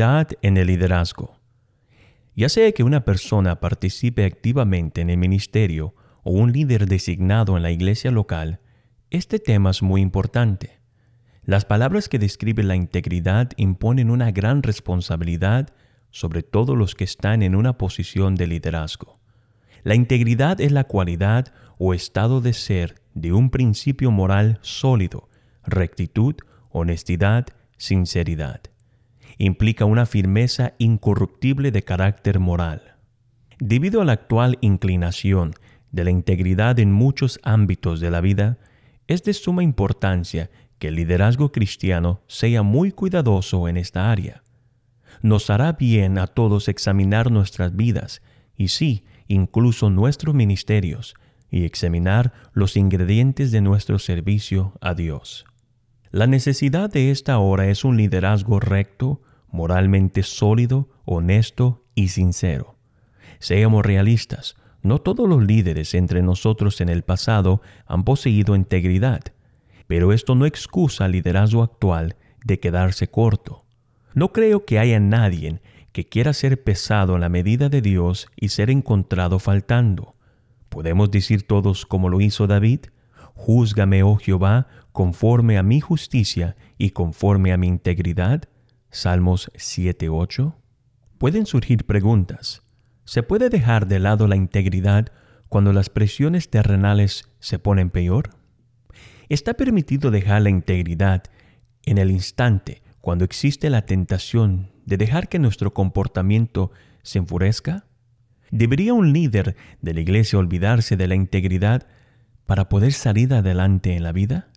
en el liderazgo. Ya sea que una persona participe activamente en el ministerio o un líder designado en la iglesia local, este tema es muy importante. Las palabras que describen la integridad imponen una gran responsabilidad sobre todos los que están en una posición de liderazgo. La integridad es la cualidad o estado de ser de un principio moral sólido, rectitud, honestidad, sinceridad implica una firmeza incorruptible de carácter moral. Debido a la actual inclinación de la integridad en muchos ámbitos de la vida, es de suma importancia que el liderazgo cristiano sea muy cuidadoso en esta área. Nos hará bien a todos examinar nuestras vidas y sí, incluso nuestros ministerios, y examinar los ingredientes de nuestro servicio a Dios. La necesidad de esta hora es un liderazgo recto, moralmente sólido, honesto y sincero. Seamos realistas, no todos los líderes entre nosotros en el pasado han poseído integridad, pero esto no excusa al liderazgo actual de quedarse corto. No creo que haya nadie que quiera ser pesado a la medida de Dios y ser encontrado faltando. Podemos decir todos como lo hizo David, Júzgame, oh Jehová, conforme a mi justicia y conforme a mi integridad, Salmos 7.8, pueden surgir preguntas. ¿Se puede dejar de lado la integridad cuando las presiones terrenales se ponen peor? ¿Está permitido dejar la integridad en el instante cuando existe la tentación de dejar que nuestro comportamiento se enfurezca? ¿Debería un líder de la iglesia olvidarse de la integridad para poder salir adelante en la vida?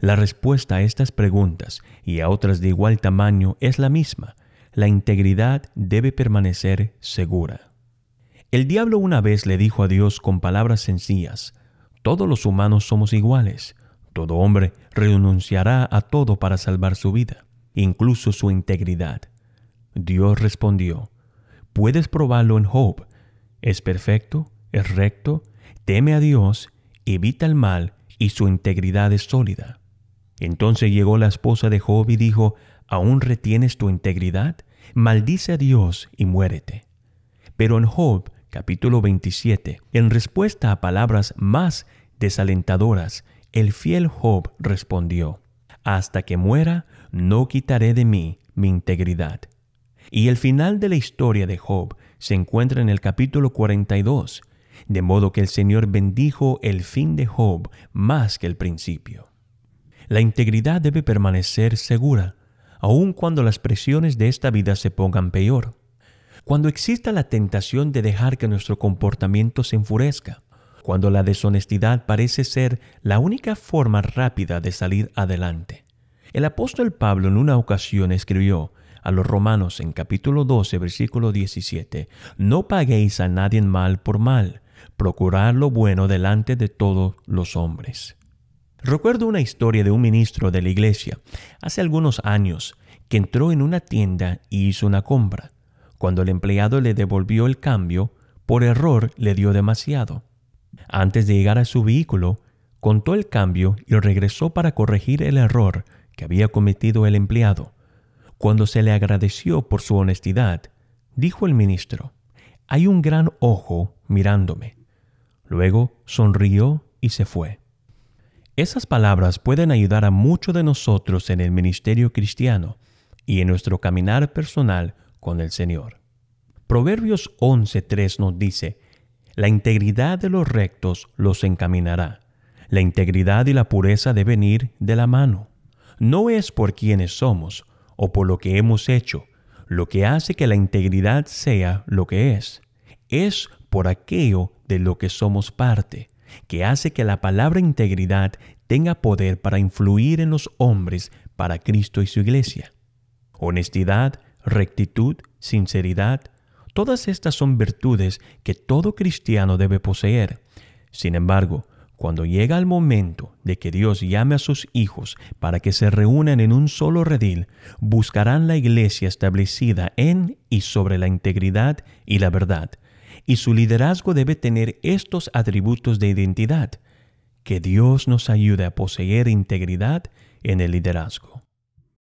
La respuesta a estas preguntas y a otras de igual tamaño es la misma. La integridad debe permanecer segura. El diablo una vez le dijo a Dios con palabras sencillas, todos los humanos somos iguales, todo hombre renunciará a todo para salvar su vida, incluso su integridad. Dios respondió, puedes probarlo en Job, es perfecto, es recto, teme a Dios, evita el mal y su integridad es sólida. Entonces llegó la esposa de Job y dijo, ¿aún retienes tu integridad? Maldice a Dios y muérete. Pero en Job, capítulo 27, en respuesta a palabras más desalentadoras, el fiel Job respondió, Hasta que muera, no quitaré de mí mi integridad. Y el final de la historia de Job se encuentra en el capítulo 42, de modo que el Señor bendijo el fin de Job más que el principio. La integridad debe permanecer segura, aun cuando las presiones de esta vida se pongan peor. Cuando exista la tentación de dejar que nuestro comportamiento se enfurezca, cuando la deshonestidad parece ser la única forma rápida de salir adelante. El apóstol Pablo en una ocasión escribió a los romanos en capítulo 12, versículo 17, No paguéis a nadie mal por mal, procurad lo bueno delante de todos los hombres. Recuerdo una historia de un ministro de la iglesia hace algunos años que entró en una tienda y hizo una compra. Cuando el empleado le devolvió el cambio, por error le dio demasiado. Antes de llegar a su vehículo, contó el cambio y regresó para corregir el error que había cometido el empleado. Cuando se le agradeció por su honestidad, dijo el ministro, hay un gran ojo mirándome. Luego sonrió y se fue. Esas palabras pueden ayudar a muchos de nosotros en el ministerio cristiano y en nuestro caminar personal con el Señor. Proverbios 11.3 nos dice, La integridad de los rectos los encaminará. La integridad y la pureza deben ir de la mano. No es por quienes somos o por lo que hemos hecho lo que hace que la integridad sea lo que es. Es por aquello de lo que somos parte que hace que la palabra integridad tenga poder para influir en los hombres para Cristo y su iglesia. Honestidad, rectitud, sinceridad, todas estas son virtudes que todo cristiano debe poseer. Sin embargo, cuando llega el momento de que Dios llame a sus hijos para que se reúnan en un solo redil, buscarán la iglesia establecida en y sobre la integridad y la verdad, y su liderazgo debe tener estos atributos de identidad. Que Dios nos ayude a poseer integridad en el liderazgo.